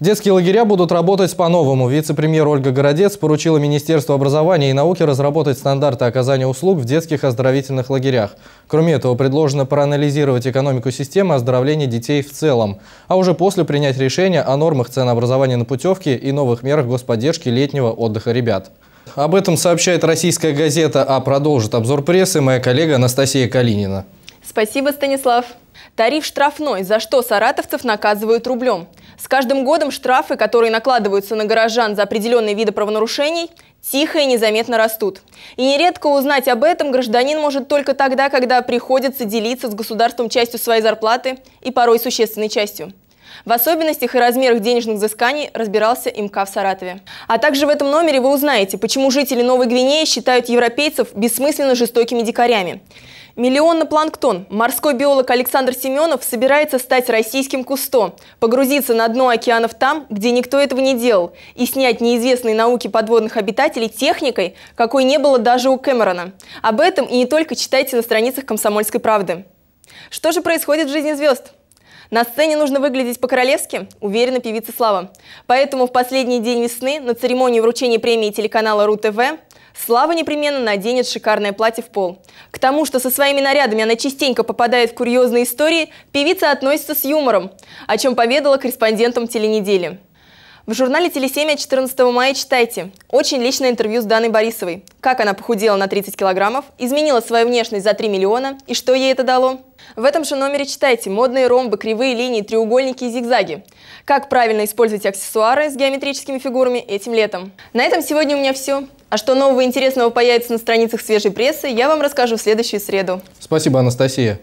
Детские лагеря будут работать по-новому. Вице-премьер Ольга Городец поручила Министерству образования и науки разработать стандарты оказания услуг в детских оздоровительных лагерях. Кроме этого, предложено проанализировать экономику системы оздоровления детей в целом, а уже после принять решение о нормах ценообразования на путевки и новых мерах господдержки летнего отдыха ребят. Об этом сообщает российская газета, а продолжит обзор прессы моя коллега Анастасия Калинина. Спасибо, Станислав. Тариф штрафной, за что саратовцев наказывают рублем. С каждым годом штрафы, которые накладываются на горожан за определенные виды правонарушений, тихо и незаметно растут. И нередко узнать об этом гражданин может только тогда, когда приходится делиться с государством частью своей зарплаты и порой существенной частью. В особенностях и размерах денежных взысканий разбирался МК в Саратове. А также в этом номере вы узнаете, почему жители Новой Гвинеи считают европейцев бессмысленно жестокими дикарями. Миллион на планктон. Морской биолог Александр Семенов собирается стать российским кусто, погрузиться на дно океанов там, где никто этого не делал, и снять неизвестные науки подводных обитателей техникой, какой не было даже у Кэмерона. Об этом и не только читайте на страницах «Комсомольской правды». Что же происходит в жизни звезд? На сцене нужно выглядеть по-королевски, уверена певица Слава. Поэтому в последний день весны на церемонии вручения премии телеканала РУ-ТВ Слава непременно наденет шикарное платье в пол. К тому, что со своими нарядами она частенько попадает в курьезные истории, певица относится с юмором, о чем поведала корреспондентам теленедели. В журнале «Телесемь» от 14 мая читайте. Очень личное интервью с Даной Борисовой. Как она похудела на 30 килограммов, изменила свою внешность за 3 миллиона и что ей это дало. В этом же номере читайте модные ромбы, кривые линии, треугольники и зигзаги. Как правильно использовать аксессуары с геометрическими фигурами этим летом. На этом сегодня у меня все. А что нового и интересного появится на страницах свежей прессы, я вам расскажу в следующую среду. Спасибо, Анастасия.